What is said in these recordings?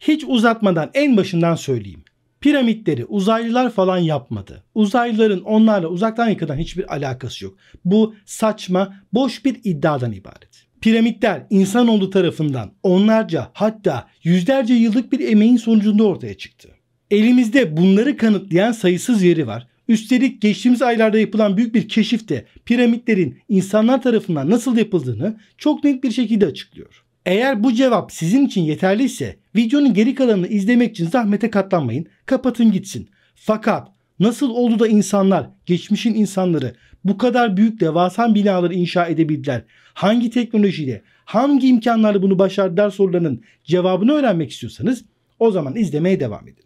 Hiç uzatmadan en başından söyleyeyim. Piramitleri uzaylılar falan yapmadı. Uzaylıların onlarla uzaktan yakından hiçbir alakası yok. Bu saçma, boş bir iddiadan ibaret. Piramitler insanoğlu tarafından onlarca hatta yüzlerce yıllık bir emeğin sonucunda ortaya çıktı. Elimizde bunları kanıtlayan sayısız veri var. Üstelik geçtiğimiz aylarda yapılan büyük bir keşif de piramitlerin insanlar tarafından nasıl yapıldığını çok net bir şekilde açıklıyor. Eğer bu cevap sizin için yeterliyse videonun geri kalanını izlemek için zahmete katlanmayın. Kapatın gitsin. Fakat nasıl oldu da insanlar, geçmişin insanları bu kadar büyük devasa binaları inşa edebildiler? Hangi teknolojiyle, hangi imkanlarla bunu başardılar sorularının cevabını öğrenmek istiyorsanız o zaman izlemeye devam edin.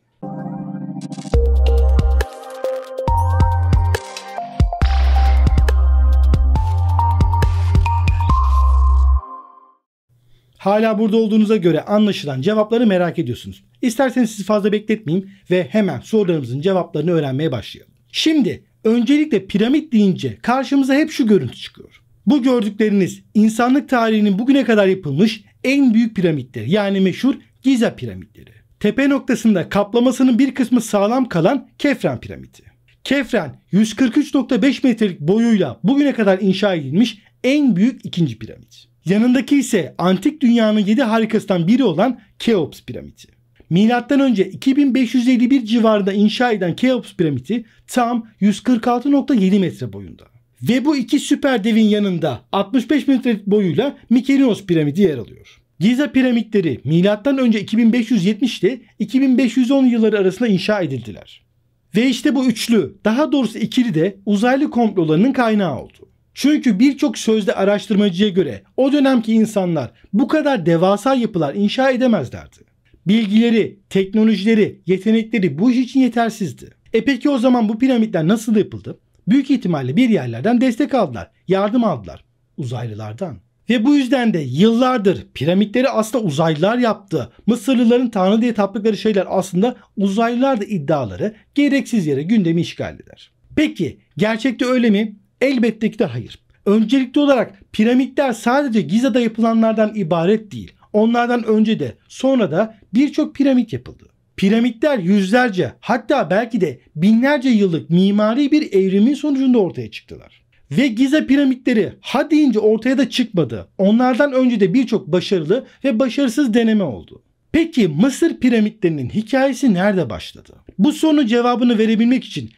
Hala burada olduğunuza göre anlaşılan cevapları merak ediyorsunuz. İsterseniz sizi fazla bekletmeyeyim ve hemen sorularımızın cevaplarını öğrenmeye başlayalım. Şimdi öncelikle piramit deyince karşımıza hep şu görüntü çıkıyor. Bu gördükleriniz insanlık tarihinin bugüne kadar yapılmış en büyük piramitleri yani meşhur Giza piramitleri. Tepe noktasında kaplamasının bir kısmı sağlam kalan Kefren piramidi. Kefren 143.5 metrelik boyuyla bugüne kadar inşa edilmiş en büyük ikinci piramit. Yanındaki ise antik dünyanın 7 harikasından biri olan Keops piramidi. Milattan önce 2551 civarında inşa eden Keops piramidi tam 146.7 metre boyunda. Ve bu iki süper devin yanında 65 metre boyuyla Mikenos piramidi yer alıyor. Giza piramitleri milattan önce 2570 ile 2510 yılları arasında inşa edildiler. Ve işte bu üçlü, daha doğrusu ikili de uzaylı komplolarının kaynağı oldu. Çünkü birçok sözde araştırmacıya göre o dönemki insanlar bu kadar devasa yapılar inşa edemezlerdi. Bilgileri, teknolojileri, yetenekleri bu iş için yetersizdi. E peki o zaman bu piramitler nasıl yapıldı? Büyük ihtimalle bir yerlerden destek aldılar, yardım aldılar uzaylılardan. Ve bu yüzden de yıllardır piramitleri aslında uzaylılar yaptı. Mısırlıların tanrı diye taptıkları şeyler aslında uzaylılar da iddiaları gereksiz yere gündemi işgal eder. Peki gerçekte öyle mi? Elbette ki de hayır. Öncelikli olarak piramitler sadece Giza'da yapılanlardan ibaret değil. Onlardan önce de sonra da birçok piramit yapıldı. Piramitler yüzlerce hatta belki de binlerce yıllık mimari bir evrimin sonucunda ortaya çıktılar. Ve Giza piramitleri ha deyince ortaya da çıkmadı. Onlardan önce de birçok başarılı ve başarısız deneme oldu. Peki Mısır piramitlerinin hikayesi nerede başladı? Bu sorunun cevabını verebilmek için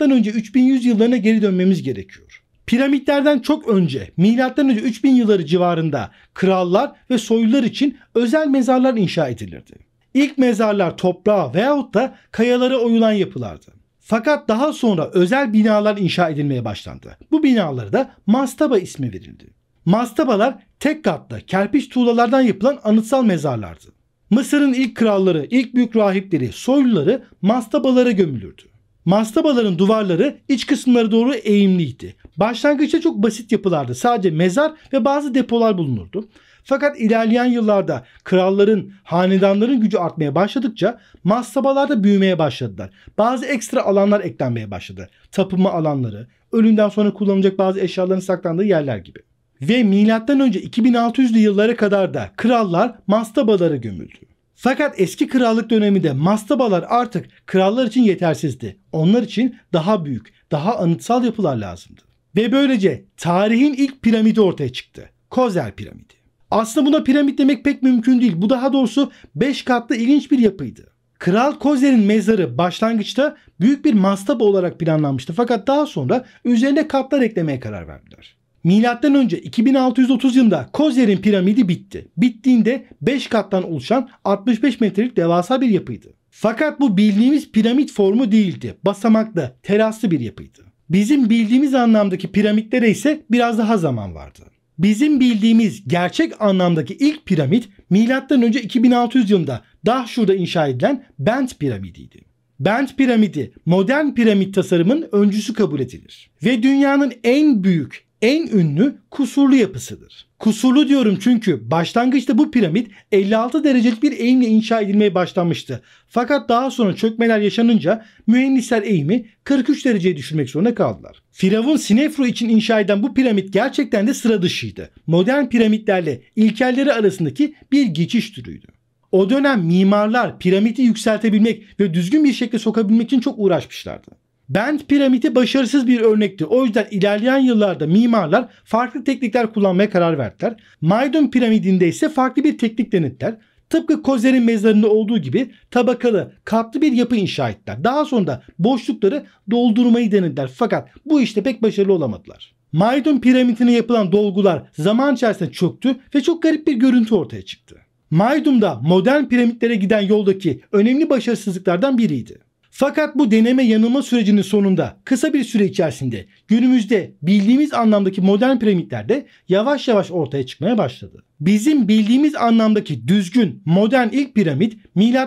önce 3100 yıllarına geri dönmemiz gerekiyor. Piramitlerden çok önce önce 3000 yılları civarında krallar ve soylular için özel mezarlar inşa edilirdi. İlk mezarlar toprağa veyahut da kayalara oyulan yapılardı. Fakat daha sonra özel binalar inşa edilmeye başlandı. Bu binalara da mastaba ismi verildi. Mastabalar tek katlı kerpiç tuğlalardan yapılan anıtsal mezarlardı. Mısır'ın ilk kralları, ilk büyük rahipleri, soyluları mastabalara gömülürdü. Mastabaların duvarları iç kısımlara doğru eğimliydi. Başlangıçta çok basit yapılardı. Sadece mezar ve bazı depolar bulunurdu. Fakat ilerleyen yıllarda kralların, hanedanların gücü artmaya başladıkça mastabalar da büyümeye başladılar. Bazı ekstra alanlar eklenmeye başladı. Tapınma alanları, ölümden sonra kullanılacak bazı eşyaların saklandığı yerler gibi ve M.Ö. 2600'lü yıllara kadar da krallar mastabaları gömüldü. Fakat eski krallık döneminde mastabalar artık krallar için yetersizdi. Onlar için daha büyük, daha anıtsal yapılar lazımdı. Ve böylece tarihin ilk piramidi ortaya çıktı. Kozer piramidi. Aslında buna piramit demek pek mümkün değil. Bu daha doğrusu 5 katlı ilginç bir yapıydı. Kral Kozer'in mezarı başlangıçta büyük bir mastaba olarak planlanmıştı fakat daha sonra üzerine katlar eklemeye karar verdiler. Milattan önce 2630 yılında Kozer'in piramidi bitti. Bittiğinde 5 kattan oluşan 65 metrelik devasa bir yapıydı. Fakat bu bildiğimiz piramit formu değildi. Basamaklı, teraslı bir yapıydı. Bizim bildiğimiz anlamdaki piramitlere ise biraz daha zaman vardı. Bizim bildiğimiz gerçek anlamdaki ilk piramit milattan önce 2600 yılında Dahşur'da inşa edilen Bent piramidiydi. Bent piramidi modern piramit tasarımın öncüsü kabul edilir ve dünyanın en büyük en ünlü kusurlu yapısıdır. Kusurlu diyorum çünkü başlangıçta bu piramit 56 derecelik bir eğimle inşa edilmeye başlanmıştı. Fakat daha sonra çökmeler yaşanınca mühendisler eğimi 43 dereceye düşürmek zorunda kaldılar. Firavun Sinefro için inşa eden bu piramit gerçekten de sıra dışıydı. Modern piramitlerle ilkelleri arasındaki bir geçiş türüydü. O dönem mimarlar piramidi yükseltebilmek ve düzgün bir şekilde sokabilmek için çok uğraşmışlardı. Bent piramidi başarısız bir örnekti. O yüzden ilerleyen yıllarda mimarlar farklı teknikler kullanmaya karar verdiler. Maydun piramidinde ise farklı bir teknik denettiler. Tıpkı Kozer'in mezarında olduğu gibi tabakalı, katlı bir yapı inşa ettiler. Daha sonra da boşlukları doldurmayı denediler. Fakat bu işte pek başarılı olamadılar. Maydun piramidine yapılan dolgular zaman içerisinde çöktü ve çok garip bir görüntü ortaya çıktı. Maydum'da modern piramitlere giden yoldaki önemli başarısızlıklardan biriydi. Fakat bu deneme yanılma sürecinin sonunda kısa bir süre içerisinde günümüzde bildiğimiz anlamdaki modern piramitlerde yavaş yavaş ortaya çıkmaya başladı. Bizim bildiğimiz anlamdaki düzgün modern ilk piramit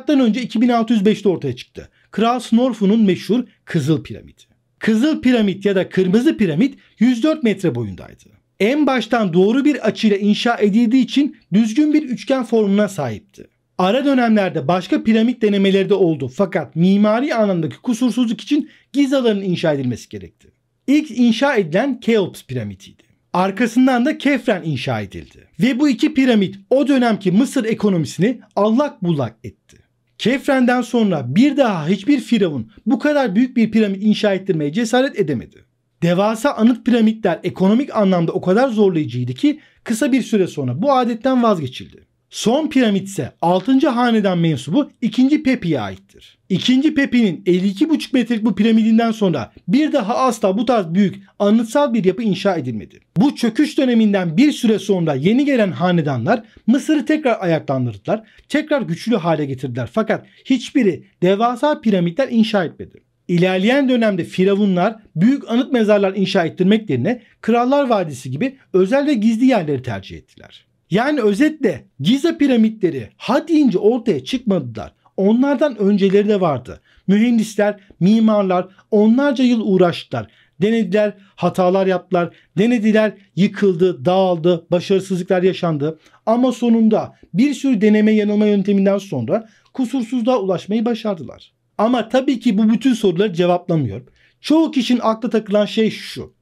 önce 2605'te ortaya çıktı. Kral Snorfu'nun meşhur Kızıl Piramidi. Kızıl Piramit ya da Kırmızı Piramit 104 metre boyundaydı. En baştan doğru bir açıyla inşa edildiği için düzgün bir üçgen formuna sahipti. Ara dönemlerde başka piramit denemeleri de oldu fakat mimari anlamdaki kusursuzluk için Gizaların inşa edilmesi gerekti. İlk inşa edilen Keops piramidiydi. Arkasından da Kefren inşa edildi. Ve bu iki piramit o dönemki Mısır ekonomisini allak bullak etti. Kefren'den sonra bir daha hiçbir firavun bu kadar büyük bir piramit inşa ettirmeye cesaret edemedi. Devasa anıt piramitler ekonomik anlamda o kadar zorlayıcıydı ki kısa bir süre sonra bu adetten vazgeçildi. Son piramit ise 6. haneden mensubu 2. Pepi'ye aittir. 2. Pepi'nin 52,5 metrelik bu piramidinden sonra bir daha asla bu tarz büyük anıtsal bir yapı inşa edilmedi. Bu çöküş döneminden bir süre sonra yeni gelen hanedanlar Mısır'ı tekrar ayaklandırdılar, tekrar güçlü hale getirdiler fakat hiçbiri devasa piramitler inşa etmedi. İlerleyen dönemde firavunlar büyük anıt mezarlar inşa ettirmek yerine Krallar Vadisi gibi özel ve gizli yerleri tercih ettiler. Yani özetle Giza piramitleri ha deyince ortaya çıkmadılar. Onlardan önceleri de vardı. Mühendisler, mimarlar onlarca yıl uğraştılar. Denediler, hatalar yaptılar. Denediler, yıkıldı, dağıldı, başarısızlıklar yaşandı. Ama sonunda bir sürü deneme yanılma yönteminden sonra kusursuzluğa ulaşmayı başardılar. Ama tabii ki bu bütün soruları cevaplamıyor. Çoğu kişinin akla takılan şey şu.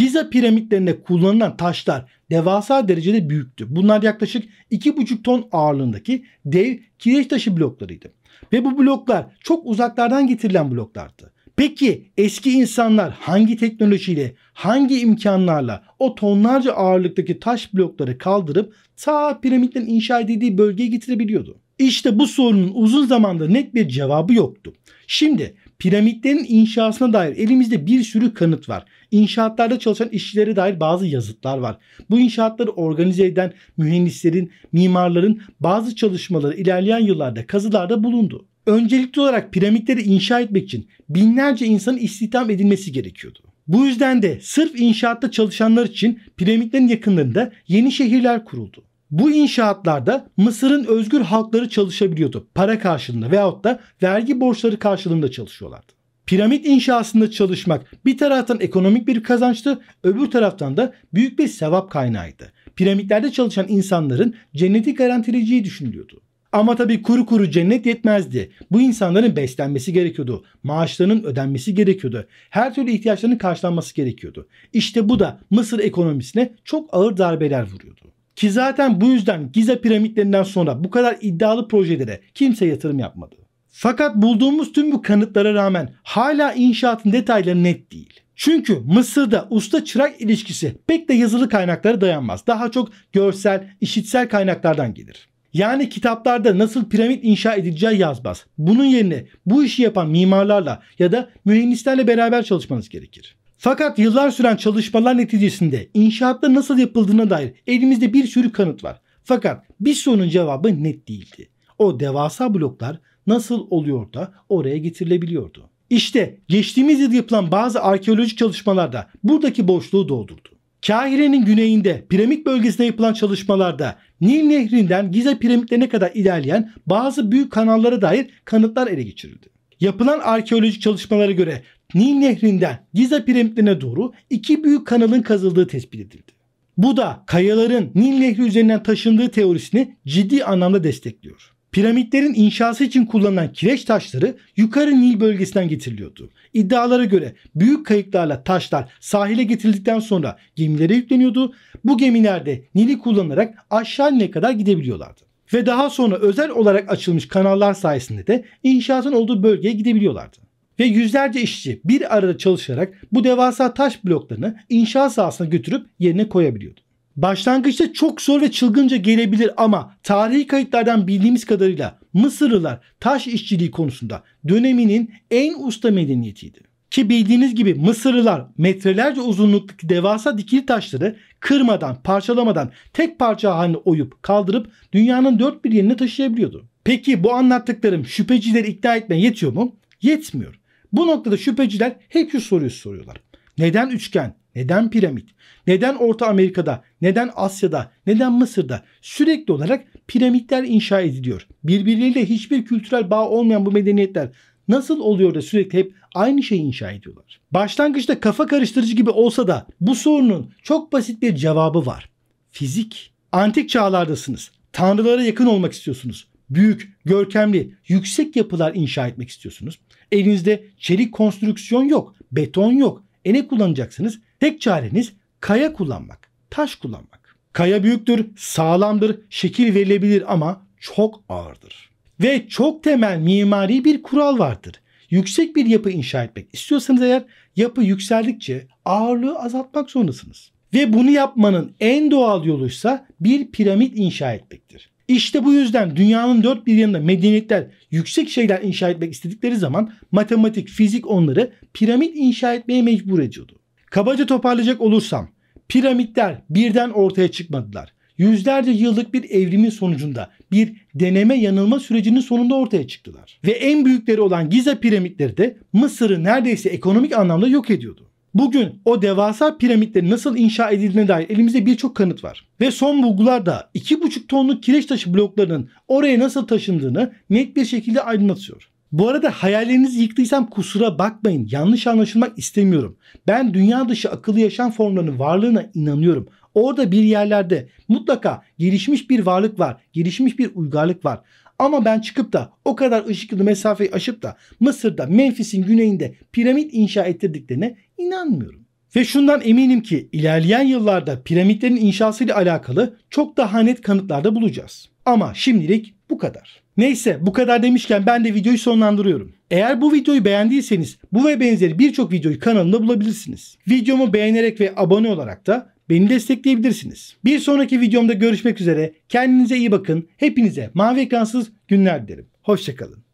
Giza piramitlerinde kullanılan taşlar devasa derecede büyüktü. Bunlar yaklaşık 2,5 ton ağırlığındaki dev kireç taşı bloklarıydı. Ve bu bloklar çok uzaklardan getirilen bloklardı. Peki eski insanlar hangi teknolojiyle, hangi imkanlarla o tonlarca ağırlıktaki taş blokları kaldırıp ta piramitlerin inşa edildiği bölgeye getirebiliyordu? İşte bu sorunun uzun zamanda net bir cevabı yoktu. Şimdi Piramitlerin inşasına dair elimizde bir sürü kanıt var. İnşaatlarda çalışan işçilere dair bazı yazıtlar var. Bu inşaatları organize eden mühendislerin, mimarların bazı çalışmaları ilerleyen yıllarda kazılarda bulundu. Öncelikli olarak piramitleri inşa etmek için binlerce insanın istihdam edilmesi gerekiyordu. Bu yüzden de sırf inşaatta çalışanlar için piramitlerin yakınlarında yeni şehirler kuruldu. Bu inşaatlarda Mısır'ın özgür halkları çalışabiliyordu. Para karşılığında veyahut da vergi borçları karşılığında çalışıyorlardı. Piramit inşasında çalışmak bir taraftan ekonomik bir kazançtı, öbür taraftan da büyük bir sevap kaynağıydı. Piramitlerde çalışan insanların cenneti garantileceği düşünülüyordu. Ama tabii kuru kuru cennet yetmezdi. Bu insanların beslenmesi gerekiyordu. Maaşlarının ödenmesi gerekiyordu. Her türlü ihtiyaçlarının karşılanması gerekiyordu. İşte bu da Mısır ekonomisine çok ağır darbeler vuruyordu. Ki zaten bu yüzden Giza piramitlerinden sonra bu kadar iddialı projelere kimse yatırım yapmadı. Fakat bulduğumuz tüm bu kanıtlara rağmen hala inşaatın detayları net değil. Çünkü Mısır'da usta çırak ilişkisi pek de yazılı kaynaklara dayanmaz. Daha çok görsel, işitsel kaynaklardan gelir. Yani kitaplarda nasıl piramit inşa edileceği yazmaz. Bunun yerine bu işi yapan mimarlarla ya da mühendislerle beraber çalışmanız gerekir. Fakat yıllar süren çalışmalar neticesinde inşaatta nasıl yapıldığına dair elimizde bir sürü kanıt var. Fakat bir sorunun cevabı net değildi. O devasa bloklar nasıl oluyor da oraya getirilebiliyordu? İşte geçtiğimiz yıl yapılan bazı arkeolojik çalışmalarda buradaki boşluğu doldurdu. Kahire'nin güneyinde piramit bölgesinde yapılan çalışmalarda Nil Nehri'nden Gize piramitlerine kadar ilerleyen bazı büyük kanallara dair kanıtlar ele geçirildi. Yapılan arkeolojik çalışmalara göre Nil Nehri'nden Giza piramitlerine doğru iki büyük kanalın kazıldığı tespit edildi. Bu da kayaların Nil Nehri üzerinden taşındığı teorisini ciddi anlamda destekliyor. Piramitlerin inşası için kullanılan kireç taşları yukarı Nil bölgesinden getiriliyordu. İddialara göre büyük kayıklarla taşlar sahile getirildikten sonra gemilere yükleniyordu. Bu gemilerde Nil'i kullanarak aşağı Nil'e kadar gidebiliyorlardı. Ve daha sonra özel olarak açılmış kanallar sayesinde de inşaatın olduğu bölgeye gidebiliyorlardı ve yüzlerce işçi bir arada çalışarak bu devasa taş bloklarını inşaat sahasına götürüp yerine koyabiliyordu. Başlangıçta çok zor ve çılgınca gelebilir ama tarihi kayıtlardan bildiğimiz kadarıyla Mısırlılar taş işçiliği konusunda döneminin en usta medeniyetiydi. Ki bildiğiniz gibi Mısırlılar metrelerce uzunluktaki devasa dikili taşları kırmadan, parçalamadan tek parça haline oyup kaldırıp dünyanın dört bir yerine taşıyabiliyordu. Peki bu anlattıklarım şüphecileri ikna etmeye yetiyor mu? Yetmiyor. Bu noktada şüpheciler hep şu soruyu soruyorlar. Neden üçgen? Neden piramit? Neden Orta Amerika'da, neden Asya'da, neden Mısır'da sürekli olarak piramitler inşa ediliyor? Birbirleriyle hiçbir kültürel bağ olmayan bu medeniyetler nasıl oluyor da sürekli hep aynı şeyi inşa ediyorlar? Başlangıçta kafa karıştırıcı gibi olsa da bu sorunun çok basit bir cevabı var. Fizik. Antik çağlardasınız. Tanrılara yakın olmak istiyorsunuz büyük, görkemli, yüksek yapılar inşa etmek istiyorsunuz. Elinizde çelik konstrüksiyon yok, beton yok. E ne kullanacaksınız? Tek çareniz kaya kullanmak, taş kullanmak. Kaya büyüktür, sağlamdır, şekil verilebilir ama çok ağırdır. Ve çok temel mimari bir kural vardır. Yüksek bir yapı inşa etmek istiyorsanız eğer yapı yükseldikçe ağırlığı azaltmak zorundasınız. Ve bunu yapmanın en doğal yoluysa bir piramit inşa etmektir. İşte bu yüzden dünyanın dört bir yanında medeniyetler yüksek şeyler inşa etmek istedikleri zaman matematik, fizik onları piramit inşa etmeye mecbur ediyordu. Kabaca toparlayacak olursam piramitler birden ortaya çıkmadılar. Yüzlerce yıllık bir evrimin sonucunda bir deneme yanılma sürecinin sonunda ortaya çıktılar. Ve en büyükleri olan Giza piramitleri de Mısır'ı neredeyse ekonomik anlamda yok ediyordu. Bugün o devasa piramitlerin nasıl inşa edildiğine dair elimizde birçok kanıt var. Ve son bulgular da 2,5 tonluk kireç taşı bloklarının oraya nasıl taşındığını net bir şekilde aydınlatıyor. Bu arada hayallerinizi yıktıysam kusura bakmayın. Yanlış anlaşılmak istemiyorum. Ben dünya dışı akıllı yaşam formlarının varlığına inanıyorum. Orada bir yerlerde mutlaka gelişmiş bir varlık var, gelişmiş bir uygarlık var. Ama ben çıkıp da o kadar ışık yılı mesafeyi aşıp da Mısır'da Memphis'in güneyinde piramit inşa ettirdiklerine inanmıyorum. Ve şundan eminim ki ilerleyen yıllarda piramitlerin inşasıyla alakalı çok daha net kanıtlarda bulacağız. Ama şimdilik bu kadar. Neyse bu kadar demişken ben de videoyu sonlandırıyorum. Eğer bu videoyu beğendiyseniz bu ve benzeri birçok videoyu kanalımda bulabilirsiniz. Videomu beğenerek ve abone olarak da beni destekleyebilirsiniz. Bir sonraki videomda görüşmek üzere. Kendinize iyi bakın. Hepinize mavi ekransız günler dilerim. Hoşçakalın.